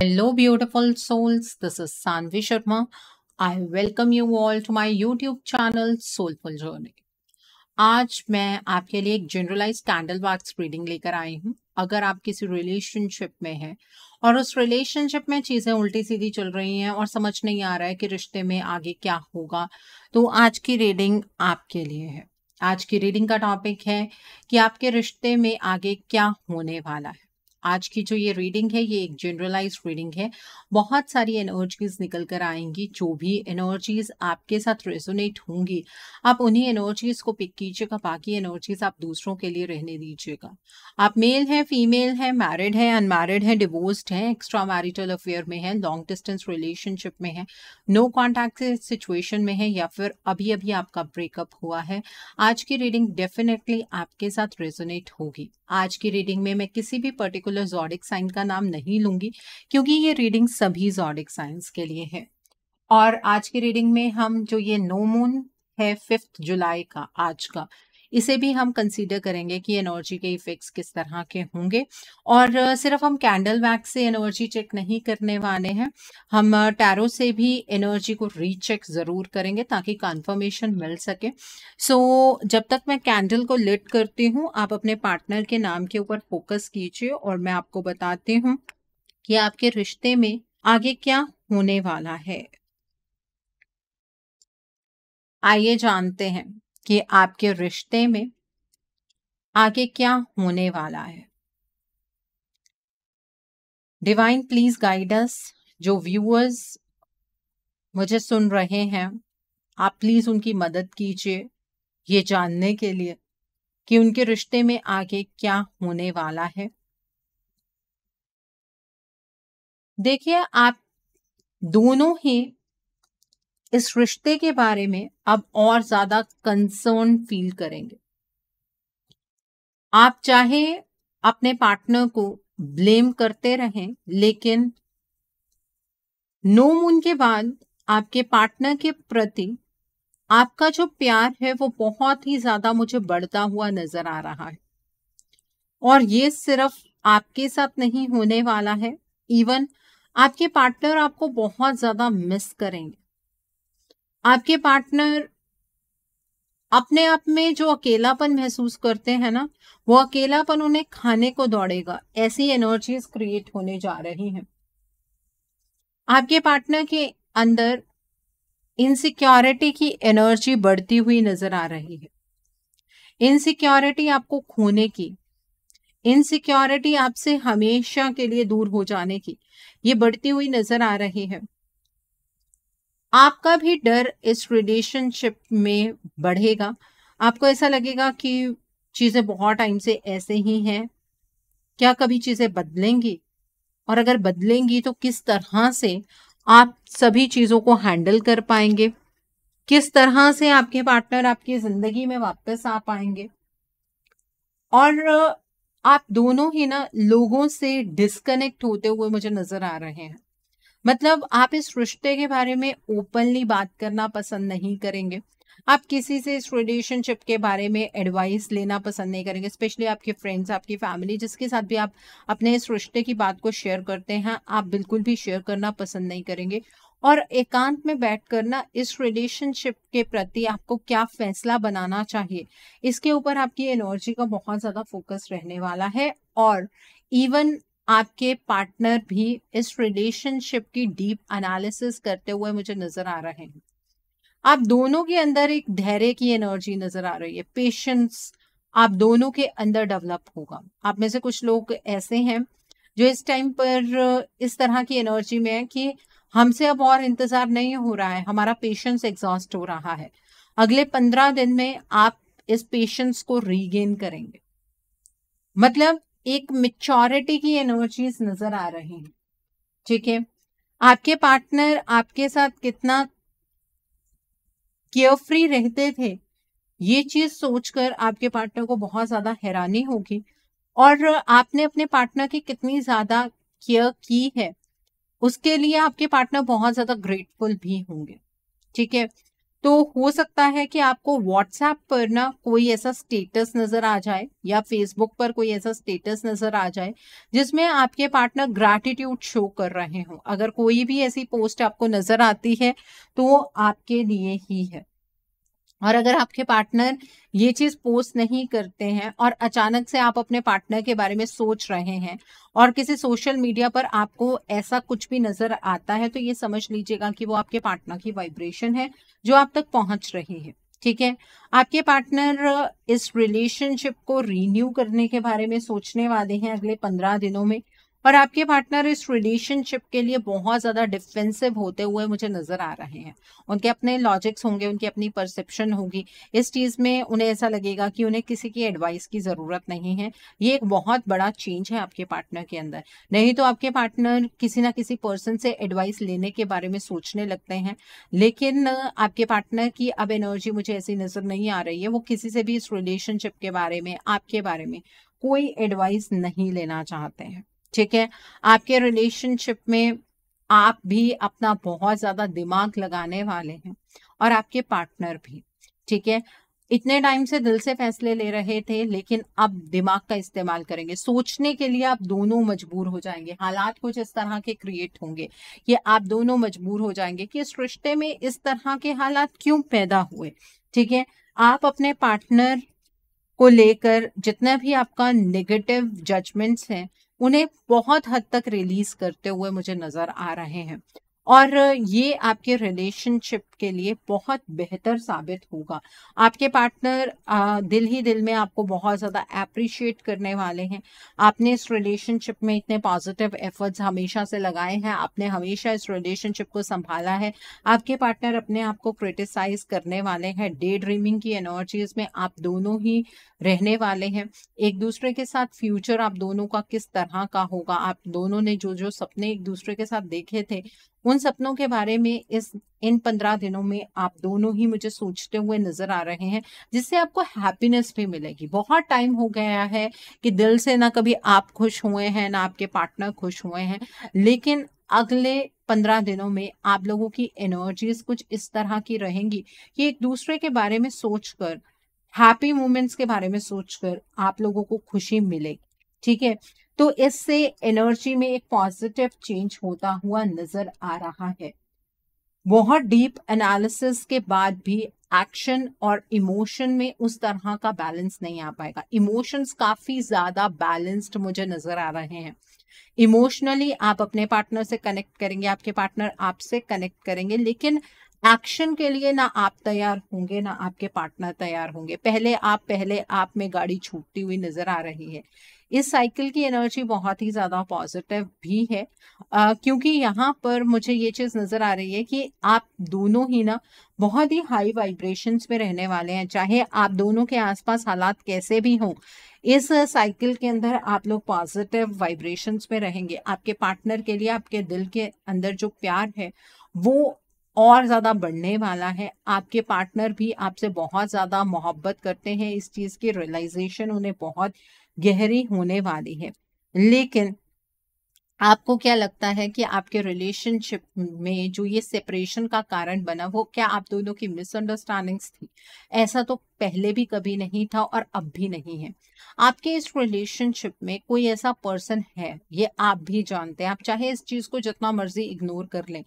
Hello beautiful souls, this is Sanvi Sharma. I welcome you all to my YouTube channel Soulful Journey. आज मैं आपके लिए एक generalise candle wax reading लेकर आई हूँ अगर आप किसी रिलेशनशिप में हैं और उस रिलेशनशिप में चीज़ें उल्टी सीधी चल रही हैं और समझ नहीं आ रहा है कि रिश्ते में आगे क्या होगा तो आज की रीडिंग आपके लिए है आज की रीडिंग का टॉपिक है कि आपके रिश्ते में आगे क्या होने वाला है आज की जो ये रीडिंग है ये एक जनरलाइज रीडिंग है बहुत सारी एनर्जीज निकल कर आएंगी जो भी एनर्जीज आपके साथ रेजोनेट होंगी आप उन्हीं एनर्जीज को पिक कीजिएगा बाकी एनर्जीज आप दूसरों के लिए रहने दीजिएगा आप मेल हैं फीमेल हैं मैरिड हैं अनमैरिड हैं डिवोर्स्ड हैं एक्स्ट्रा मैरिटल अफेयर में हैं लॉन्ग डिस्टेंस रिलेशनशिप में हैं नो कॉन्टैक्ट सिचुएशन में है या फिर अभी अभी आपका ब्रेकअप हुआ है आज की रीडिंग डेफिनेटली आपके साथ रेजोनेट होगी आज की रीडिंग में मैं किसी भी पर्टिकुलर पर्टिकुलर जॉडिक साइन का नाम नहीं लूंगी क्योंकि ये रीडिंग सभी जॉडिक साइंस के लिए है और आज की रीडिंग में हम जो ये नो मून है फिफ्थ जुलाई का आज का इसे भी हम कंसीडर करेंगे कि एनर्जी के इफेक्ट्स किस तरह के होंगे और सिर्फ हम कैंडल वैक्स से एनर्जी चेक नहीं करने वाले हैं हम टैरो से भी एनर्जी को रीचेक ज़रूर करेंगे ताकि कंफर्मेशन मिल सके सो so, जब तक मैं कैंडल को लिट करती हूँ आप अपने पार्टनर के नाम के ऊपर फोकस कीजिए और मैं आपको बताती हूँ कि आपके रिश्ते में आगे क्या होने वाला है आइए जानते हैं कि आपके रिश्ते में आगे क्या होने वाला है डिवाइन प्लीज गाइडस जो व्यूअर्स मुझे सुन रहे हैं आप प्लीज उनकी मदद कीजिए ये जानने के लिए कि उनके रिश्ते में आगे क्या होने वाला है देखिए आप दोनों ही इस रिश्ते के बारे में अब और ज्यादा कंसर्न फील करेंगे आप चाहे अपने पार्टनर को ब्लेम करते रहें लेकिन नो मून के बाद आपके पार्टनर के प्रति आपका जो प्यार है वो बहुत ही ज्यादा मुझे बढ़ता हुआ नजर आ रहा है और ये सिर्फ आपके साथ नहीं होने वाला है इवन आपके पार्टनर आपको बहुत ज्यादा मिस करेंगे आपके पार्टनर अपने आप में जो अकेलापन महसूस करते हैं ना वो अकेलापन उन्हें खाने को दौड़ेगा ऐसी एनर्जीज क्रिएट होने जा रही हैं आपके पार्टनर के अंदर इनसिक्योरिटी की एनर्जी बढ़ती हुई नजर आ रही है इनसिक्योरिटी आपको खोने की इनसिक्योरिटी आपसे हमेशा के लिए दूर हो जाने की ये बढ़ती हुई नजर आ रही है आपका भी डर इस रिलेशनशिप में बढ़ेगा आपको ऐसा लगेगा कि चीज़ें बहुत टाइम से ऐसे ही हैं क्या कभी चीज़ें बदलेंगी और अगर बदलेंगी तो किस तरह से आप सभी चीज़ों को हैंडल कर पाएंगे किस तरह से आपके पार्टनर आपकी ज़िंदगी में वापस आ पाएंगे और आप दोनों ही ना लोगों से डिस्कनेक्ट होते हुए मुझे नज़र आ रहे हैं मतलब आप इस रिश्ते के बारे में ओपनली बात करना पसंद नहीं करेंगे आप किसी से इस रिलेशनशिप के बारे में एडवाइस लेना पसंद नहीं करेंगे स्पेशली आपके फ्रेंड्स आपकी फैमिली जिसके साथ भी आप अपने इस रिश्ते की बात को शेयर करते हैं आप बिल्कुल भी शेयर करना पसंद नहीं करेंगे और एकांत में बैठ कर ना इस रिलेशनशिप के प्रति आपको क्या फैसला बनाना चाहिए इसके ऊपर आपकी एनर्जी का बहुत ज़्यादा फोकस रहने वाला है और इवन आपके पार्टनर भी इस रिलेशनशिप की डीप एनालिसिस करते हुए मुझे नजर आ रहे हैं आप दोनों के अंदर एक धैर्य की एनर्जी नजर आ रही है पेशेंस आप दोनों के अंदर डेवलप होगा आप में से कुछ लोग ऐसे हैं जो इस टाइम पर इस तरह की एनर्जी में है कि हमसे अब और इंतजार नहीं हो रहा है हमारा पेशेंस एग्जॉस्ट हो रहा है अगले पंद्रह दिन में आप इस पेशेंस को रीगेन करेंगे मतलब एक मेच्योरिटी की एनर्जीज नजर आ रही हैं ठीक है आपके पार्टनर आपके साथ कितना केयर फ्री रहते थे ये चीज सोचकर आपके पार्टनर को बहुत ज्यादा हैरानी होगी और आपने अपने पार्टनर की कितनी ज्यादा केयर की है उसके लिए आपके पार्टनर बहुत ज्यादा ग्रेटफुल भी होंगे ठीक है तो हो सकता है कि आपको व्हाट्सएप पर ना कोई ऐसा स्टेटस नजर आ जाए या फेसबुक पर कोई ऐसा स्टेटस नजर आ जाए जिसमें आपके पार्टनर ग्रैटिट्यूड शो कर रहे हों अगर कोई भी ऐसी पोस्ट आपको नजर आती है तो आपके लिए ही है और अगर आपके पार्टनर ये चीज पोस्ट नहीं करते हैं और अचानक से आप अपने पार्टनर के बारे में सोच रहे हैं और किसी सोशल मीडिया पर आपको ऐसा कुछ भी नजर आता है तो ये समझ लीजिएगा कि वो आपके पार्टनर की वाइब्रेशन है जो आप तक पहुंच रही है ठीक है आपके पार्टनर इस रिलेशनशिप को रिन्यू करने के बारे में सोचने वाले हैं अगले पंद्रह दिनों में और आपके पार्टनर इस रिलेशनशिप के लिए बहुत ज़्यादा डिफेंसिव होते हुए मुझे नज़र आ रहे हैं उनके अपने लॉजिक्स होंगे उनकी अपनी परसेप्शन होगी इस चीज़ में उन्हें ऐसा लगेगा कि उन्हें किसी की एडवाइस की ज़रूरत नहीं है ये एक बहुत बड़ा चेंज है आपके पार्टनर के अंदर नहीं तो आपके पार्टनर किसी ना किसी पर्सन से एडवाइस लेने के बारे में सोचने लगते हैं लेकिन आपके पार्टनर की अब एनर्जी मुझे ऐसी नज़र नहीं आ रही है वो किसी से भी इस रिलेशनशिप के बारे में आपके बारे में कोई एडवाइस नहीं लेना चाहते हैं ठीक है आपके रिलेशनशिप में आप भी अपना बहुत ज्यादा दिमाग लगाने वाले हैं और आपके पार्टनर भी ठीक है इतने टाइम से दिल से फैसले ले रहे थे लेकिन अब दिमाग का इस्तेमाल करेंगे सोचने के लिए आप दोनों मजबूर हो जाएंगे हालात कुछ इस तरह के क्रिएट होंगे कि आप दोनों मजबूर हो जाएंगे कि इस रिश्ते में इस तरह के हालात क्यों पैदा हुए ठीक है आप अपने पार्टनर को लेकर जितना भी आपका नेगेटिव जजमेंट्स हैं उन्हें बहुत हद तक रिलीज करते हुए मुझे नजर आ रहे हैं और ये आपके रिलेशनशिप आपके लिए बहुत बेहतर साबित होगा आपके पार्टनर दिल ही दिल में आपको बहुत ज़्यादा अप्रिशिएट करने वाले हैं आपने इस रिलेशनशिप में इतने पॉजिटिव एफर्ट्स हमेशा से लगाए हैं आपने हमेशा इस रिलेशनशिप को संभाला है आपके पार्टनर अपने आप को क्रिटिसाइज करने वाले हैं डे ड्रीमिंग की एनर्जीज में आप दोनों ही रहने वाले हैं एक दूसरे के साथ फ्यूचर आप दोनों का किस तरह का होगा आप दोनों ने जो जो सपने एक दूसरे के साथ देखे थे उन सपनों के बारे में इस इन पंद्रह दिनों में आप दोनों ही मुझे सोचते हुए नजर आ रहे हैं जिससे आपको हैप्पीनेस भी मिलेगी बहुत टाइम हो गया है कि दिल से ना कभी आप खुश हुए हैं ना आपके पार्टनर खुश हुए हैं लेकिन अगले पंद्रह दिनों में आप लोगों की एनर्जीज कुछ इस तरह की रहेंगी कि एक दूसरे के बारे में सोचकर हैप्पी मोमेंट्स के बारे में सोचकर आप लोगों को खुशी मिलेगी ठीक है तो इससे एनर्जी में एक पॉजिटिव चेंज होता हुआ नजर आ रहा है बहुत डीप एनालिसिस के बाद भी एक्शन और इमोशन में उस तरह का बैलेंस नहीं आ पाएगा इमोशंस काफी ज्यादा बैलेंस्ड मुझे नजर आ रहे हैं इमोशनली आप अपने पार्टनर से कनेक्ट करेंगे आपके पार्टनर आपसे कनेक्ट करेंगे लेकिन एक्शन के लिए ना आप तैयार होंगे ना आपके पार्टनर तैयार होंगे पहले आप पहले आप में गाड़ी छूटती हुई नजर आ रही है इस साइकिल की एनर्जी बहुत ही ज़्यादा पॉजिटिव भी है आ, क्योंकि यहाँ पर मुझे ये चीज़ नज़र आ रही है कि आप दोनों ही ना बहुत ही हाई वाइब्रेशंस में रहने वाले हैं चाहे आप दोनों के आसपास हालात कैसे भी हों इस साइकिल के अंदर आप लोग पॉजिटिव वाइब्रेशंस में रहेंगे आपके पार्टनर के लिए आपके दिल के अंदर जो प्यार है वो और ज़्यादा बढ़ने वाला है आपके पार्टनर भी आपसे बहुत ज़्यादा मोहब्बत करते हैं इस चीज़ की रियलाइजेशन उन्हें बहुत गहरी होने वाली है लेकिन आपको क्या लगता है कि आपके रिलेशनशिप में जो ये सेपरेशन का कारण बना वो क्या आप दोनों की मिसअंडरस्टैंडिंग्स थी ऐसा तो पहले भी कभी नहीं था और अब भी नहीं है आपके इस रिलेशनशिप में कोई ऐसा पर्सन है ये आप भी जानते हैं आप चाहे इस चीज़ को जितना मर्जी इग्नोर कर लें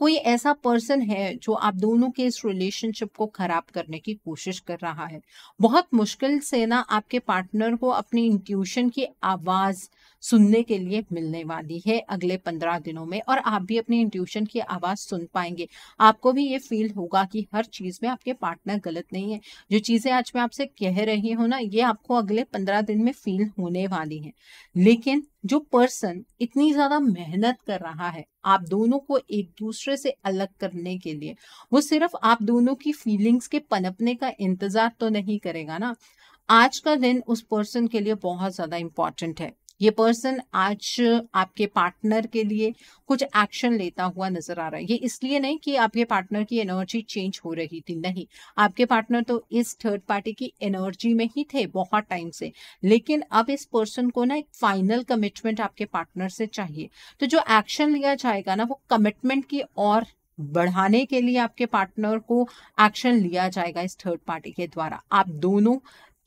कोई ऐसा पर्सन है जो आप दोनों के इस रिलेशनशिप को खराब करने की कोशिश कर रहा है बहुत मुश्किल से ना आपके पार्टनर को अपनी इंट्यूशन की आवाज़ सुनने के लिए मिलने वाली है अगले पंद्रह दिनों में और आप भी अपनी इंट्यूशन की आवाज़ सुन पाएंगे आपको भी ये फील होगा कि हर चीज़ में आपके पार्टनर गलत नहीं है जो चीज़ें आज मैं आपसे कह रही हूँ ना ये आपको अगले पंद्रह दिन में फील होने वाली है लेकिन जो पर्सन इतनी ज्यादा मेहनत कर रहा है आप दोनों को एक दूसरे से अलग करने के लिए वो सिर्फ आप दोनों की फीलिंग्स के पनपने का इंतजार तो नहीं करेगा ना आज का दिन उस पर्सन के लिए बहुत ज्यादा इंपॉर्टेंट है ये पर्सन आज आपके पार्टनर के लिए कुछ एक्शन लेता हुआ नजर आ रहा है ये इसलिए नहीं कि आपके पार्टनर की एनर्जी चेंज हो रही थी नहीं आपके पार्टनर तो इस थर्ड पार्टी की एनर्जी में ही थे बहुत टाइम से लेकिन अब इस पर्सन को ना एक फाइनल कमिटमेंट आपके पार्टनर से चाहिए तो जो एक्शन लिया जाएगा ना वो कमिटमेंट की और बढ़ाने के लिए आपके पार्टनर को एक्शन लिया जाएगा इस थर्ड पार्टी के द्वारा आप दोनों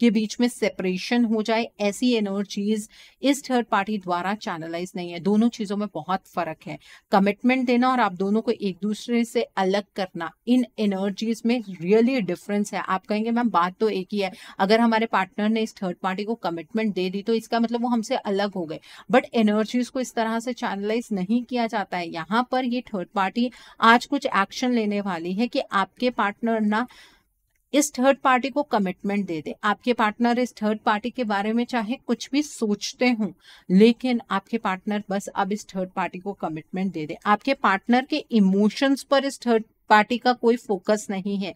के बीच में सेपरेशन हो जाए ऐसी एनर्जीज इस थर्ड पार्टी द्वारा चैनलाइज नहीं है दोनों चीजों में बहुत फर्क है कमिटमेंट देना और आप दोनों को एक दूसरे से अलग करना इन एनर्जीज में रियली डिफरेंस है आप कहेंगे मैम बात तो एक ही है अगर हमारे पार्टनर ने इस थर्ड पार्टी को कमिटमेंट दे दी तो इसका मतलब वो हमसे अलग हो गए बट एनर्जीज को इस तरह से चैनलाइज नहीं किया जाता है यहाँ पर ये थर्ड पार्टी आज कुछ एक्शन लेने वाली है कि आपके पार्टनर ना इस थर्ड पार्टी को कमिटमेंट दे दे आपके पार्टनर इस थर्ड पार्टी के बारे में चाहे कुछ भी सोचते हो लेकिन आपके पार्टनर बस अब इस थर्ड पार्टी को कमिटमेंट दे दे आपके पार्टनर के इमोशंस पर इस थर्ड पार्टी का कोई फोकस नहीं है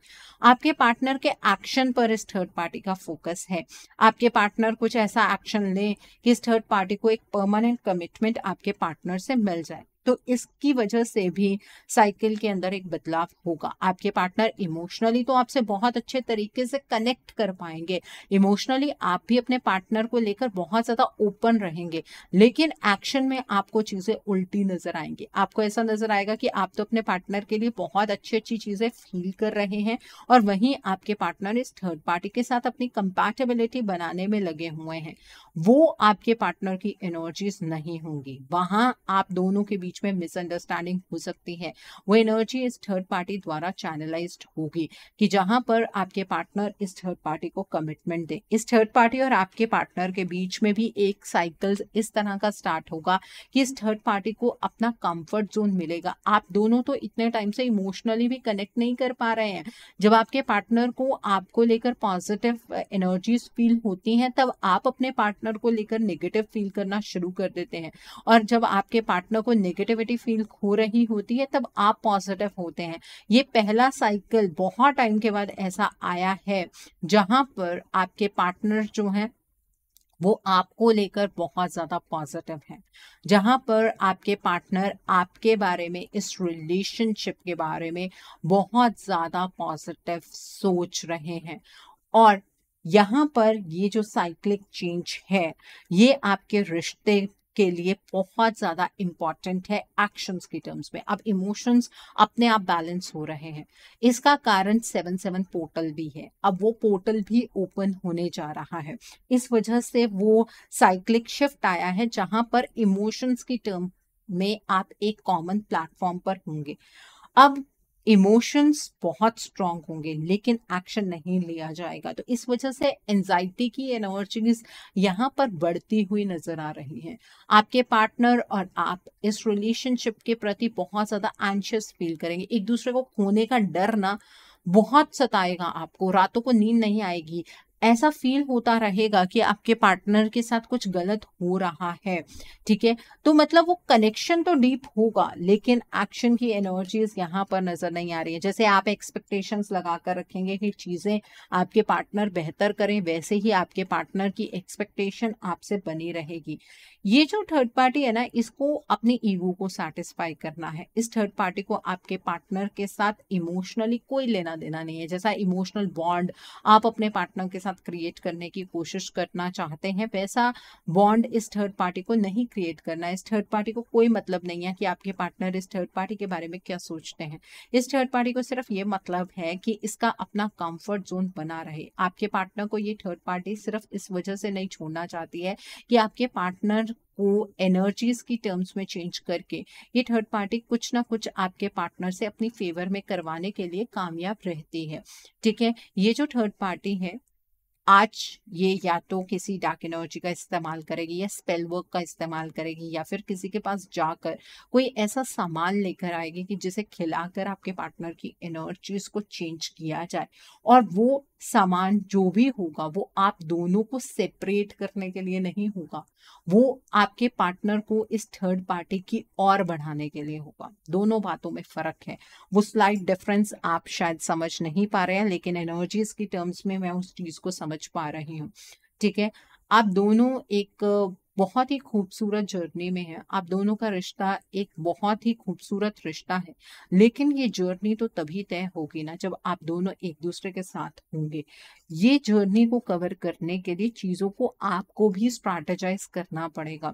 आपके पार्टनर के एक्शन पर इस थर्ड पार्टी का फोकस है आपके पार्टनर कुछ ऐसा एक्शन ले कि इस थर्ड पार्टी को एक परमानेंट कमिटमेंट आपके पार्टनर से मिल जाए तो इसकी वजह से भी साइकिल के अंदर एक बदलाव होगा आपके पार्टनर इमोशनली तो आपसे बहुत अच्छे तरीके से कनेक्ट कर पाएंगे इमोशनली आप भी अपने पार्टनर को लेकर बहुत ज़्यादा ओपन रहेंगे लेकिन एक्शन में आपको चीज़ें उल्टी नज़र आएंगी आपको ऐसा नज़र आएगा कि आप तो अपने पार्टनर के लिए बहुत अच्छी अच्छी चीज़ें फील कर रहे हैं और वहीं आपके पार्टनर इस थर्ड पार्टी के साथ अपनी कंपैटिबिलिटी बनाने में लगे हुए हैं वो आपके पार्टनर की एनर्जीज नहीं होंगी वहां आप दोनों के बीच बीच में मिसअंडरस्टैंडिंग हो सकती है वो एनर्जी इस थर्ड पार्टी द्वारा चैनलाइज होगी कि जहां पर आपके पार्टनर इस थर्ड पार्टी को कमिटमेंट दे इस थर्ड पार्टी और आपके पार्टनर के बीच में भी एक साइकिल इस तरह का स्टार्ट होगा कि इस थर्ड पार्टी को अपना कंफर्ट जोन मिलेगा आप दोनों तो इतने टाइम से इमोशनली भी कनेक्ट नहीं कर पा रहे हैं जब आपके पार्टनर को आपको लेकर पॉजिटिव एनर्जीज फील होती हैं तब आप अपने पार्टनर को लेकर नेगेटिव फील करना शुरू कर देते हैं और जब आपके पार्टनर को नेगेटिव नेगेटिविटी फील हो रही होती है तब आप पॉजिटिव होते हैं ये पहला साइकिल बहुत टाइम के बाद ऐसा आया है जहां पर आपके पार्टनर जो है वो आपको लेकर बहुत ज़्यादा पॉजिटिव है जहां पर आपके पार्टनर आपके बारे में इस रिलेशनशिप के बारे में बहुत ज़्यादा पॉजिटिव सोच रहे हैं और यहाँ पर ये जो साइक्लिक चेंज है ये आपके रिश्ते के लिए बहुत ज़्यादा इंपॉर्टेंट है एक्शंस के टर्म्स में अब इमोशंस अपने आप बैलेंस हो रहे हैं इसका कारण सेवन सेवन पोर्टल भी है अब वो पोर्टल भी ओपन होने जा रहा है इस वजह से वो साइक्लिक शिफ्ट आया है जहां पर इमोशंस की टर्म में आप एक कॉमन प्लेटफॉर्म पर होंगे अब इमोशंस बहुत स्ट्रांग होंगे लेकिन एक्शन नहीं लिया जाएगा तो इस वजह से एनजाइटी की एनर्जीज यहाँ पर बढ़ती हुई नजर आ रही हैं आपके पार्टनर और आप इस रिलेशनशिप के प्रति बहुत ज़्यादा एंशियस फील करेंगे एक दूसरे को खोने का डर ना बहुत सताएगा आपको रातों को नींद नहीं आएगी ऐसा फील होता रहेगा कि आपके पार्टनर के साथ कुछ गलत हो रहा है ठीक है तो मतलब वो कनेक्शन तो डीप होगा लेकिन एक्शन की एनर्जीज यहाँ पर नजर नहीं आ रही है जैसे आप एक्सपेक्टेशंस लगा कर रखेंगे कि चीजें आपके पार्टनर बेहतर करें वैसे ही आपके पार्टनर की एक्सपेक्टेशन आपसे बनी रहेगी ये जो थर्ड पार्टी है ना इसको अपने ईगो को सेटिस्फाई करना है इस थर्ड पार्टी को आपके पार्टनर के साथ इमोशनली कोई लेना देना नहीं है जैसा इमोशनल बॉन्ड आप अपने पार्टनर के साथ साथ क्रिएट करने की कोशिश करना चाहते हैं वैसा बॉन्ड इस थर्ड पार्टी को नहीं क्रिएट करना इस थर्ड पार्टी को कोई मतलब नहीं है कि आपके पार्टनर इस थर्ड पार्टी के बारे में क्या सोचते हैं इस थर्ड पार्टी को सिर्फ ये मतलब है कि इसका अपना कंफर्ट जोन बना रहे आपके पार्टनर को ये थर्ड पार्टी सिर्फ इस वजह से नहीं छोड़ना चाहती है कि आपके पार्टनर को एनर्जीज की टर्म्स में चेंज करके ये थर्ड पार्टी कुछ ना कुछ आपके पार्टनर से अपनी फेवर में करवाने के लिए कामयाब रहती है ठीक है ये जो थर्ड पार्टी है आज ये या तो किसी डार्क एनर्जी का इस्तेमाल करेगी या स्पेल वर्क का इस्तेमाल करेगी या फिर किसी के पास जाकर कोई ऐसा सामान लेकर आएगी कि जिसे खिलाकर आपके पार्टनर की एनर्जीज को चेंज किया जाए और वो सामान जो भी होगा वो आप दोनों को सेपरेट करने के लिए नहीं होगा वो आपके पार्टनर को इस थर्ड पार्टी की और बढ़ाने के लिए होगा दोनों बातों में फर्क है वो स्लाइड डिफरेंस आप शायद समझ नहीं पा रहे हैं लेकिन एनर्जीज की टर्म्स में मैं उस चीज को समझ पा रही हूँ ठीक है आप दोनों एक बहुत ही खूबसूरत जर्नी में है आप दोनों का रिश्ता एक बहुत ही खूबसूरत रिश्ता है लेकिन ये जर्नी तो तभी तय होगी ना जब आप दोनों एक दूसरे के साथ होंगे ये जर्नी को कवर करने के लिए चीज़ों को आपको भी स्ट्रैटेजाइज करना पड़ेगा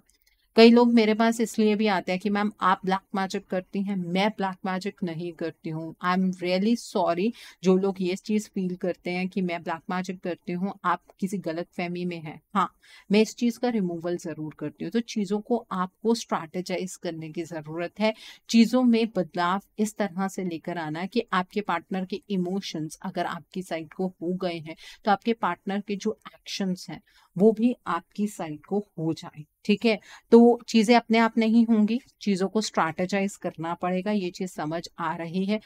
कई लोग मेरे पास इसलिए भी आते हैं कि मैम आप ब्लैक मैजिक करती हैं मैं ब्लैक मैजिक नहीं करती हूँ आई एम रियली सॉरी जो लोग ये चीज़ फील करते हैं कि मैं ब्लैक मैजिक करती हूँ आप किसी गलत फहमी में है हाँ मैं इस चीज़ का रिमूवल ज़रूर करती हूँ तो चीज़ों को आपको स्ट्रैटेजाइज करने की ज़रूरत है चीज़ों में बदलाव इस तरह से लेकर आना कि आपके पार्टनर के इमोशंस अगर आपकी साइड को हो गए हैं तो आपके पार्टनर के जो एक्शंस हैं वो भी आपकी साइड को हो जाए ठीक है तो चीज़ें अपने आप नहीं होंगी चीज़ों को स्ट्रैटेजाइज करना पड़ेगा ये चीज़ समझ आ रही है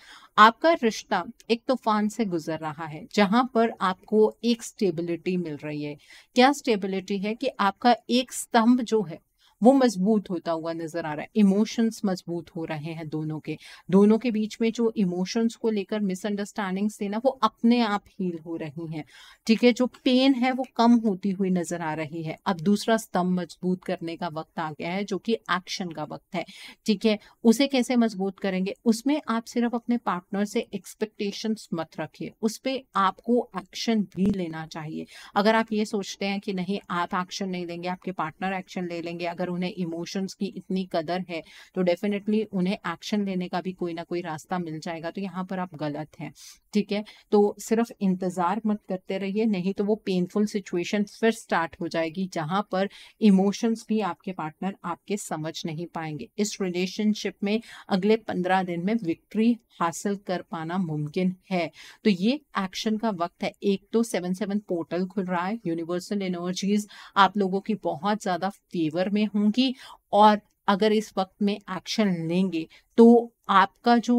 आपका रिश्ता एक तूफान से गुजर रहा है जहां पर आपको एक स्टेबिलिटी मिल रही है क्या स्टेबिलिटी है कि आपका एक स्तंभ जो है वो मजबूत होता हुआ नजर आ रहा है इमोशंस मजबूत हो रहे हैं दोनों के दोनों के बीच में जो इमोशंस को लेकर मिसअंडरस्टैंडिंग्स थे ना वो अपने आप हील हो रही हैं ठीक है जो पेन है वो कम होती हुई नजर आ रही है अब दूसरा स्तंभ मजबूत करने का वक्त आ गया है जो कि एक्शन का वक्त है ठीक है उसे कैसे मजबूत करेंगे उसमें आप सिर्फ अपने पार्टनर से एक्सपेक्टेशन मत रखिए उस पर आपको एक्शन भी लेना चाहिए अगर आप ये सोचते हैं कि नहीं आप एक्शन नहीं लेंगे आपके पार्टनर एक्शन ले लेंगे अगर अगर उन्हें इमोशंस की इतनी कदर है तो डेफिनेटली उन्हें एक्शन लेने का भी कोई ना कोई रास्ता मिल जाएगा तो यहाँ पर आप गलत हैं ठीक है तो सिर्फ इंतजार मत करते रहिए नहीं तो वो पेनफुल सिचुएशन फिर स्टार्ट हो जाएगी जहां पर इमोशंस भी आपके पार्टनर आपके समझ नहीं पाएंगे इस रिलेशनशिप में अगले पंद्रह दिन में विक्ट्री हासिल कर पाना मुमकिन है तो ये एक्शन का वक्त है एक तो सेवन सेवन पोर्टल खुल रहा है यूनिवर्सल एनर्जीज आप लोगों की बहुत ज्यादा फेवर में होंगी और अगर इस वक्त में एक्शन लेंगे तो आपका जो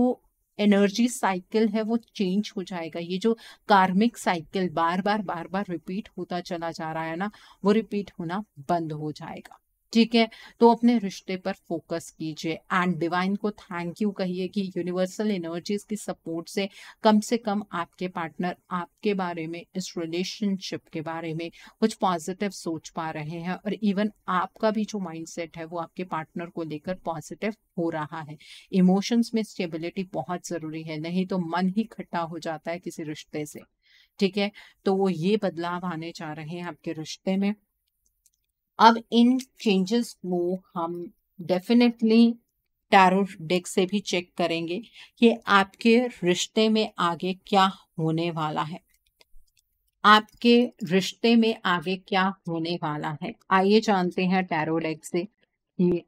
एनर्जी साइकिल है वो चेंज हो जाएगा ये जो कार्मिक साइकिल बार बार बार बार रिपीट होता चला जा रहा है ना वो रिपीट होना बंद हो जाएगा ठीक है तो अपने रिश्ते पर फोकस कीजिए एंड डिवाइन को थैंक यू कहिए कि यूनिवर्सल एनर्जीज की सपोर्ट से कम से कम आपके पार्टनर आपके बारे में इस रिलेशनशिप के बारे में कुछ पॉजिटिव सोच पा रहे हैं और इवन आपका भी जो माइंडसेट है वो आपके पार्टनर को लेकर पॉजिटिव हो रहा है इमोशंस में स्टेबिलिटी बहुत ज़रूरी है नहीं तो मन ही खट्टा हो जाता है किसी रिश्ते से ठीक है तो वो ये बदलाव आने जा रहे हैं आपके रिश्ते में अब इन चेंजेस को हम डेफिनेटली टैरो डेक से भी चेक करेंगे कि आपके रिश्ते में आगे क्या होने वाला है आपके रिश्ते में आगे क्या होने वाला है आइए जानते हैं टैरो डेक से कि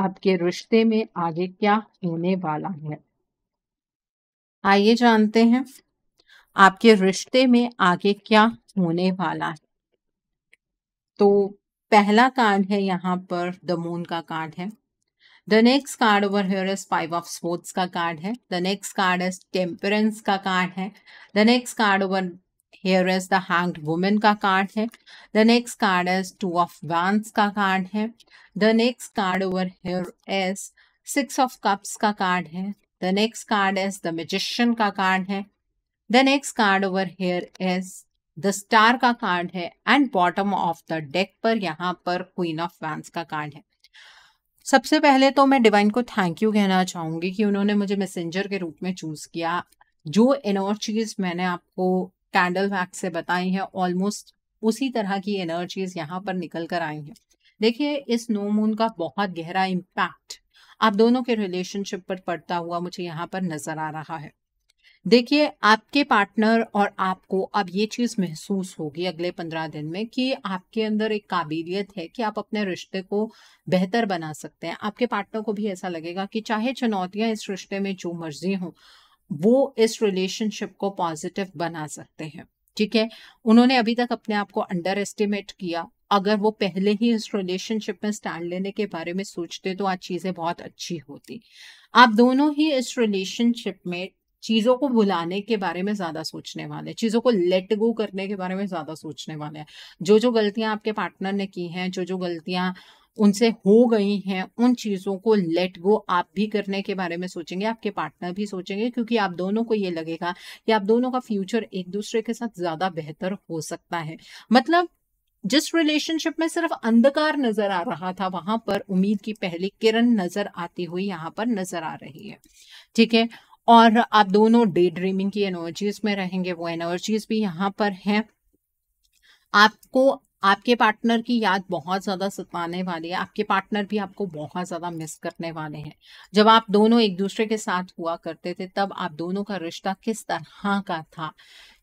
आपके रिश्ते में आगे क्या होने वाला है आइए जानते हैं आपके रिश्ते में आगे क्या होने वाला है तो पहला कार्ड है यहाँ पर द मून का कार्ड है the next card over here is five of sports का कार्ड है the next card is temperance का कार्ड है the next card over here is the hanged women का कार्ड है the next card is two of wands का card है the next card over here is six of cups का card है the next card is the magician का card है the next card over here is the star का card है and bottom of the deck पर यहाँ पर queen of wands का कार्ड है सबसे पहले तो मैं डिवाइन को थैंक यू कहना चाहूंगी कि उन्होंने मुझे मैसेंजर के रूप में चूज़ किया जो एनर्जीज मैंने आपको कैंडल वैक्स से बताई है ऑलमोस्ट उसी तरह की एनर्जीज यहाँ पर निकल कर आई हैं देखिए इस नो मून का बहुत गहरा इम्पैक्ट आप दोनों के रिलेशनशिप पर पड़ता हुआ मुझे यहाँ पर नजर आ रहा है देखिए आपके पार्टनर और आपको अब ये चीज़ महसूस होगी अगले पंद्रह दिन में कि आपके अंदर एक काबिलियत है कि आप अपने रिश्ते को बेहतर बना सकते हैं आपके पार्टनर को भी ऐसा लगेगा कि चाहे चुनौतियां इस रिश्ते में जो मर्जी हों वो इस रिलेशनशिप को पॉजिटिव बना सकते हैं ठीक है उन्होंने अभी तक अपने आप को अंडर एस्टिमेट किया अगर वो पहले ही इस रिलेशनशिप में स्टैंड लेने के बारे में सोचते तो आज चीज़ें बहुत अच्छी होती आप दोनों ही इस रिलेशनशिप में चीज़ों को भुलाने के बारे में ज़्यादा सोचने वाले हैं चीज़ों को लेट गो करने के बारे में ज़्यादा सोचने वाले हैं जो जो गलतियां आपके पार्टनर ने की हैं जो जो गलतियां उनसे हो गई हैं उन चीज़ों को लेट गो आप भी करने के बारे में सोचेंगे आपके पार्टनर भी सोचेंगे क्योंकि आप दोनों को ये लगेगा कि आप दोनों का फ्यूचर एक दूसरे के साथ ज़्यादा बेहतर हो सकता है मतलब जिस रिलेशनशिप में सिर्फ अंधकार नजर आ रहा था वहां पर उम्मीद की पहली किरण नजर आती हुई यहाँ पर नजर आ रही है ठीक है और आप दोनों डे ड्रीमिंग की एनर्जीज में रहेंगे वो एनर्जीज भी यहाँ पर हैं आपको आपके पार्टनर की याद बहुत ज़्यादा सताने वाली है आपके पार्टनर भी आपको बहुत ज़्यादा मिस करने वाले हैं जब आप दोनों एक दूसरे के साथ हुआ करते थे तब आप दोनों का रिश्ता किस तरह का था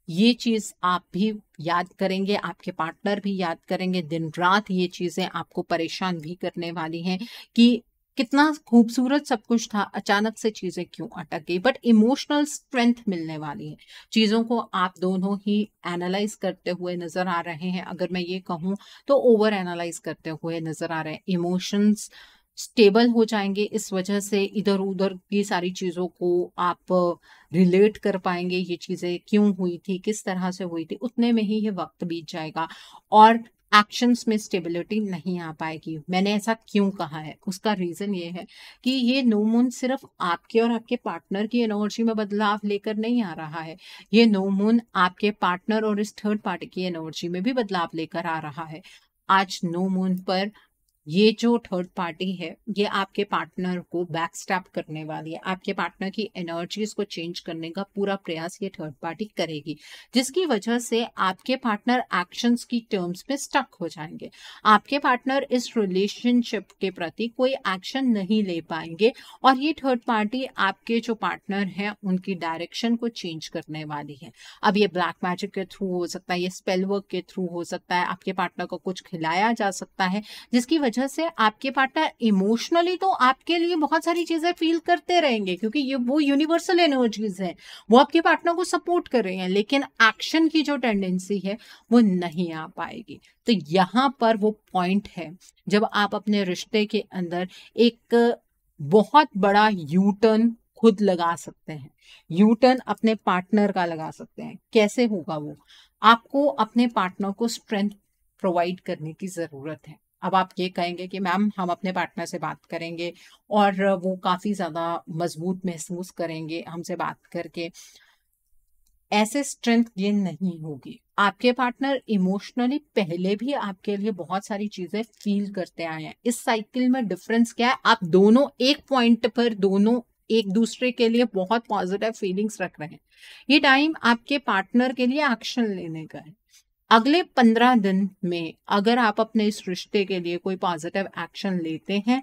ये चीज़ आप भी याद करेंगे आपके पार्टनर भी याद करेंगे दिन रात ये चीज़ें आपको परेशान भी करने वाली हैं कि कितना खूबसूरत सब कुछ था अचानक से चीजें क्यों अटक गई बट इमोशनल स्ट्रेंथ मिलने वाली है चीजों को आप दोनों ही एनालाइज करते हुए नजर आ रहे हैं अगर मैं ये कहूँ तो ओवर एनालाइज करते हुए नजर आ रहे हैं इमोशंस स्टेबल हो जाएंगे इस वजह से इधर उधर की सारी चीज़ों को आप रिलेट कर पाएंगे ये चीज़ें क्यों हुई थी किस तरह से हुई थी उतने में ही ये वक्त बीत जाएगा और एक्शंस में स्टेबिलिटी नहीं आ पाएगी मैंने ऐसा क्यों कहा है उसका रीज़न ये है कि ये नो मून सिर्फ आपके और आपके पार्टनर की एनर्जी में बदलाव लेकर नहीं आ रहा है ये नो मून आपके पार्टनर और इस थर्ड पार्टी की एनर्जी में भी बदलाव लेकर आ रहा है आज नो मून पर ये जो थर्ड पार्टी है ये आपके पार्टनर को बैक स्टैप करने वाली है आपके पार्टनर की एनर्जीज को चेंज करने का पूरा प्रयास ये थर्ड पार्टी करेगी जिसकी वजह से आपके पार्टनर एक्शंस की टर्म्स पे स्टक हो जाएंगे आपके पार्टनर इस रिलेशनशिप के प्रति कोई एक्शन नहीं ले पाएंगे और ये थर्ड पार्टी आपके जो पार्टनर है उनकी डायरेक्शन को चेंज करने वाली है अब ये ब्लैक मैजिक के थ्रू हो सकता है ये स्पेल वर्क के थ्रू हो सकता है आपके पार्टनर को कुछ खिलाया जा सकता है जिसकी वजह वजह से आपके पार्टनर इमोशनली तो आपके लिए बहुत सारी चीजें फील करते रहेंगे क्योंकि ये वो यूनिवर्सल एनर्जीज है वो आपके पार्टनर को सपोर्ट कर रहे हैं लेकिन एक्शन की जो टेंडेंसी है वो नहीं आ पाएगी तो यहाँ पर वो पॉइंट है जब आप अपने रिश्ते के अंदर एक बहुत बड़ा यू टर्न खुद लगा सकते हैं यू टर्न अपने पार्टनर का लगा सकते हैं कैसे होगा वो आपको अपने पार्टनर को स्ट्रेंथ प्रोवाइड करने की ज़रूरत है अब आप ये कहेंगे कि मैम हम अपने पार्टनर से बात करेंगे और वो काफ़ी ज़्यादा मजबूत महसूस करेंगे हमसे बात करके ऐसे स्ट्रेंथ गेन नहीं होगी आपके पार्टनर इमोशनली पहले भी आपके लिए बहुत सारी चीजें फील करते आए हैं इस साइकिल में डिफरेंस क्या है आप दोनों एक पॉइंट पर दोनों एक दूसरे के लिए बहुत पॉजिटिव फीलिंग्स रख रहे हैं ये टाइम आपके पार्टनर के लिए एक्शन लेने का है अगले पंद्रह दिन में अगर आप अपने इस रिश्ते के लिए कोई पॉजिटिव एक्शन लेते हैं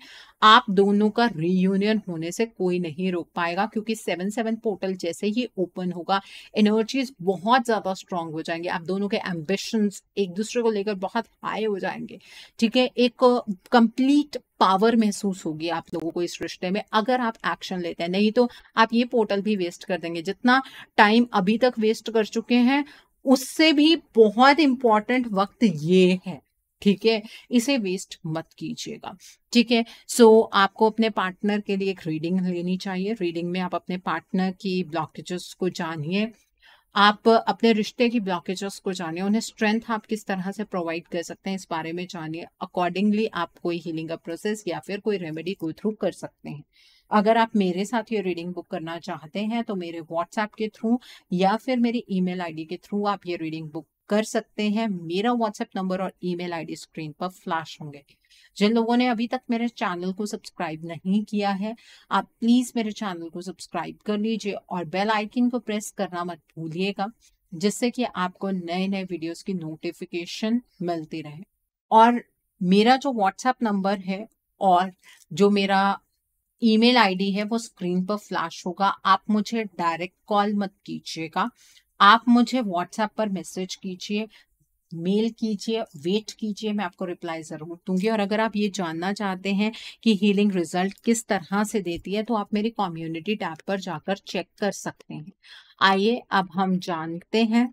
आप दोनों का रीयूनियन होने से कोई नहीं रोक पाएगा क्योंकि सेवन सेवन पोर्टल जैसे ही ओपन होगा एनर्जीज बहुत ज़्यादा स्ट्रांग हो जाएंगे आप दोनों के एम्बिशंस एक दूसरे को लेकर बहुत हाई हो जाएंगे ठीक है एक कंप्लीट पावर महसूस होगी आप लोगों को इस रिश्ते में अगर आप एक्शन लेते हैं नहीं तो आप ये पोर्टल भी वेस्ट कर देंगे जितना टाइम अभी तक वेस्ट कर चुके हैं उससे भी बहुत इंपॉर्टेंट वक्त ये है ठीक है इसे वेस्ट मत कीजिएगा ठीक है सो आपको अपने पार्टनर के लिए एक रीडिंग लेनी चाहिए रीडिंग में आप अपने पार्टनर की ब्लॉकेजेस को जानिए आप अपने रिश्ते की ब्लॉकेजेस को जानिए उन्हें स्ट्रेंथ आप किस तरह से प्रोवाइड कर सकते हैं इस बारे में जानिए अकॉर्डिंगली आप कोई हीलिंग का प्रोसेस या फिर कोई रेमेडी गो थ्रू कर सकते हैं अगर आप मेरे साथ ये रीडिंग बुक करना चाहते हैं तो मेरे व्हाट्सएप के थ्रू या फिर मेरी ईमेल आईडी के थ्रू आप ये रीडिंग बुक कर सकते हैं मेरा व्हाट्सएप नंबर और ईमेल आईडी स्क्रीन पर फ्लैश होंगे जिन लोगों ने अभी तक मेरे चैनल को सब्सक्राइब नहीं किया है आप प्लीज़ मेरे चैनल को सब्सक्राइब कर लीजिए और बेल आइकन को प्रेस करना मत भूलिएगा जिससे कि आपको नए नए वीडियोस की नोटिफिकेशन मिलती रहे और मेरा जो व्हाट्सएप नंबर है और जो मेरा ईमेल आईडी है वो स्क्रीन पर फ्लैश होगा आप मुझे डायरेक्ट कॉल मत कीजिएगा आप मुझे व्हाट्सएप पर मैसेज कीजिए मेल कीजिए वेट कीजिए मैं आपको रिप्लाई ज़रूर दूंगी और अगर आप ये जानना चाहते हैं कि हीलिंग रिजल्ट किस तरह से देती है तो आप मेरी कम्युनिटी टैब पर जाकर चेक कर सकते हैं आइए अब हम जानते हैं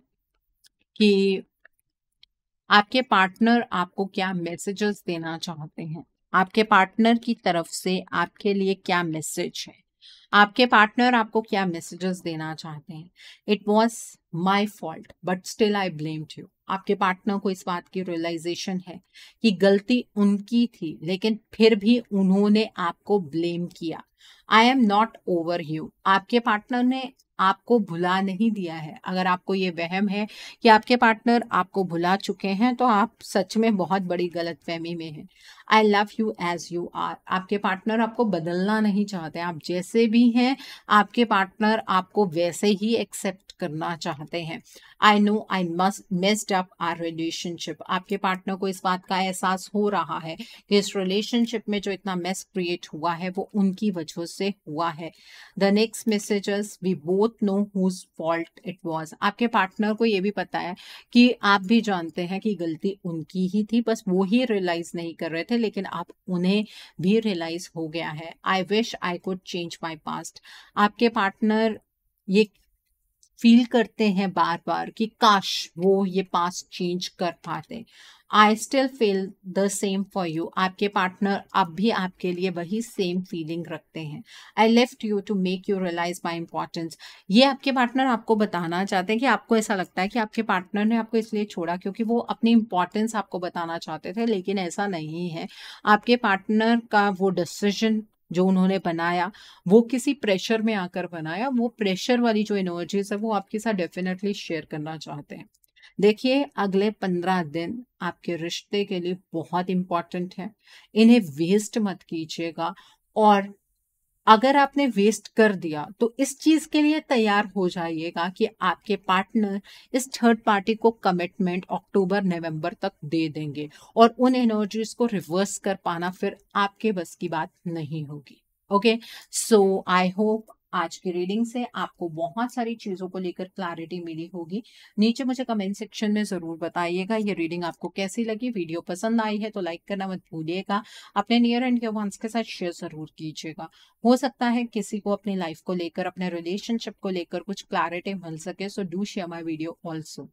कि आपके पार्टनर आपको क्या मैसेजेस देना चाहते हैं आपके पार्टनर की तरफ से आपके लिए क्या मैसेज है आपके पार्टनर आपको क्या मैसेजेस देना चाहते हैं it was my fault but still I blamed you आपके पार्टनर को इस बात की रियलाइजेशन है कि गलती उनकी थी लेकिन फिर भी उन्होंने आपको ब्लेम किया I am not over you आपके पार्टनर ने आपको भुला नहीं दिया है अगर आपको ये वहम है कि आपके पार्टनर आपको भुला चुके हैं तो आप सच में बहुत बड़ी गलत फहमी में हैं I love you as you are आपके पार्टनर आपको बदलना नहीं चाहते आप जैसे भी हैं आपके पार्टनर आपको वैसे ही एक्सेप्ट करना चाहते हैं I know I must messed up our relationship आपके पार्टनर को इस बात का एहसास हो रहा है कि इस रिलेशनशिप में जो इतना मेस क्रिएट हुआ है वो उनकी वजह से हुआ है the next text messages we both know whose fault it was आपके पार्टनर को ये भी पता है कि आप भी जानते हैं कि गलती उनकी ही थी बस वो ही रियलाइज नहीं कर रहे थे लेकिन आप उन्हें भी रियलाइज हो गया है I wish I could change my past आपके पार्टनर ये फील करते हैं बार बार कि काश वो ये पास चेंज कर पाते I still feel the same for you आपके पार्टनर अब भी आपके लिए वही सेम फीलिंग रखते हैं I left you to make you realise my importance ये आपके पार्टनर आपको बताना चाहते हैं कि आपको ऐसा लगता है कि आपके पार्टनर ने आपको इसलिए छोड़ा क्योंकि वो अपनी इंपॉर्टेंस आपको बताना चाहते थे लेकिन ऐसा नहीं है आपके पार्टनर का वो डिसीजन जो उन्होंने बनाया वो किसी प्रेशर में आकर बनाया वो प्रेशर वाली जो एनर्जीज है वो आपके साथ डेफिनेटली शेयर करना चाहते हैं देखिए अगले पंद्रह दिन आपके रिश्ते के लिए बहुत इंपॉर्टेंट है इन्हें वेस्ट मत कीजिएगा और अगर आपने वेस्ट कर दिया तो इस चीज के लिए तैयार हो जाइएगा कि आपके पार्टनर इस थर्ड पार्टी को कमिटमेंट अक्टूबर नवंबर तक दे देंगे और उन एनर्जीज को रिवर्स कर पाना फिर आपके बस की बात नहीं होगी ओके सो आई होप आज की रीडिंग से आपको बहुत सारी चीजों को लेकर क्लैरिटी मिली होगी नीचे मुझे कमेंट सेक्शन में जरूर बताइएगा ये रीडिंग आपको कैसी लगी वीडियो पसंद आई है तो लाइक करना मत भूलिएगा अपने नियर एंड के वंस के साथ शेयर जरूर कीजिएगा हो सकता है किसी को अपनी लाइफ को लेकर अपने रिलेशनशिप को लेकर कुछ क्लैरिटी मिल सके so do share my video also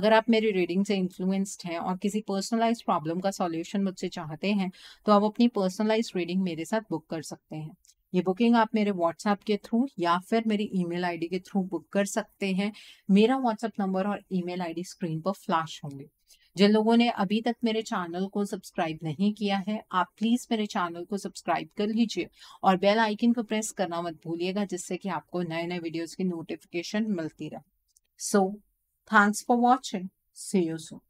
अगर आप मेरी रीडिंग से इन्फ्लुएंस्ड हैं और किसी पर्सनलाइज प्रॉब्लम का सॉल्यूशन मुझसे चाहते हैं तो आप अपनी पर्सनलाइज रीडिंग मेरे साथ बुक कर सकते हैं ये बुकिंग आप मेरे व्हाट्सएप के थ्रू या फिर मेरी ईमेल आईडी के थ्रू बुक कर सकते हैं मेरा व्हाट्सएप नंबर और ईमेल आईडी स्क्रीन पर फ्लैश होंगे जिन लोगों ने अभी तक मेरे चैनल को सब्सक्राइब नहीं किया है आप प्लीज मेरे चैनल को सब्सक्राइब कर लीजिए और बेल आइकन को प्रेस करना मत भूलिएगा जिससे कि आपको नए नए वीडियोज की नोटिफिकेशन मिलती रहे so thanks for watching see you soon